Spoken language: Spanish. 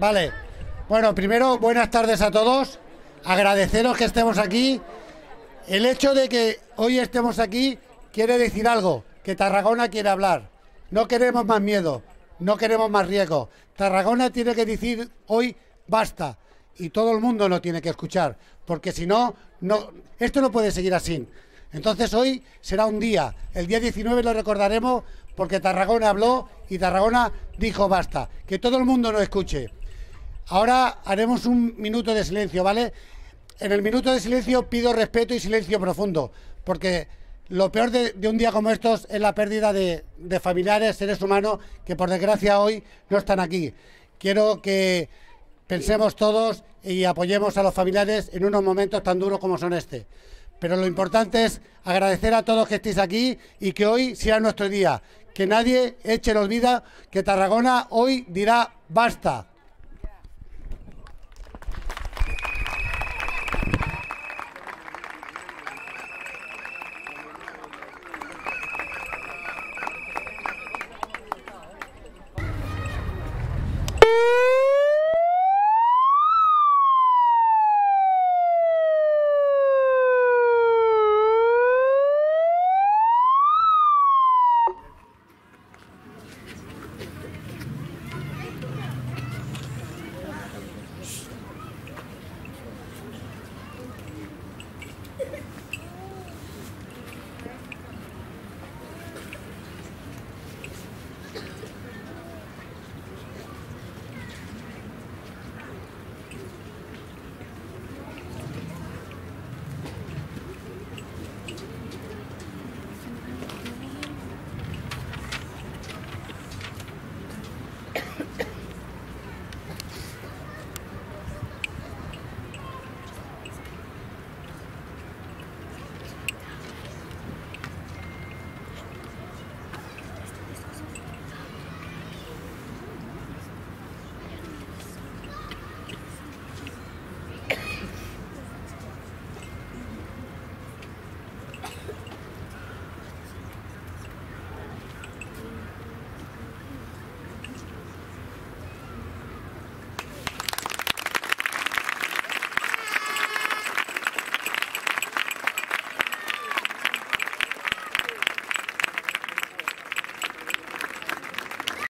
Vale. Bueno, primero, buenas tardes a todos. Agradeceros que estemos aquí. El hecho de que hoy estemos aquí quiere decir algo, que Tarragona quiere hablar. No queremos más miedo, no queremos más riesgo. Tarragona tiene que decir hoy basta y todo el mundo lo tiene que escuchar, porque si no, no esto no puede seguir así. Entonces hoy será un día, el día 19 lo recordaremos porque Tarragona habló y Tarragona dijo basta, que todo el mundo lo escuche. Ahora haremos un minuto de silencio, ¿vale? En el minuto de silencio pido respeto y silencio profundo, porque lo peor de, un día como estos es la pérdida de, familiares, seres humanos, que por desgracia hoy no están aquí. Quiero que pensemos todos y apoyemos a los familiares en unos momentos tan duros como son este. Pero lo importante es agradecer a todos que estéis aquí y que hoy sea nuestro día. Que nadie eche el olvida que Tarragona hoy dirá basta.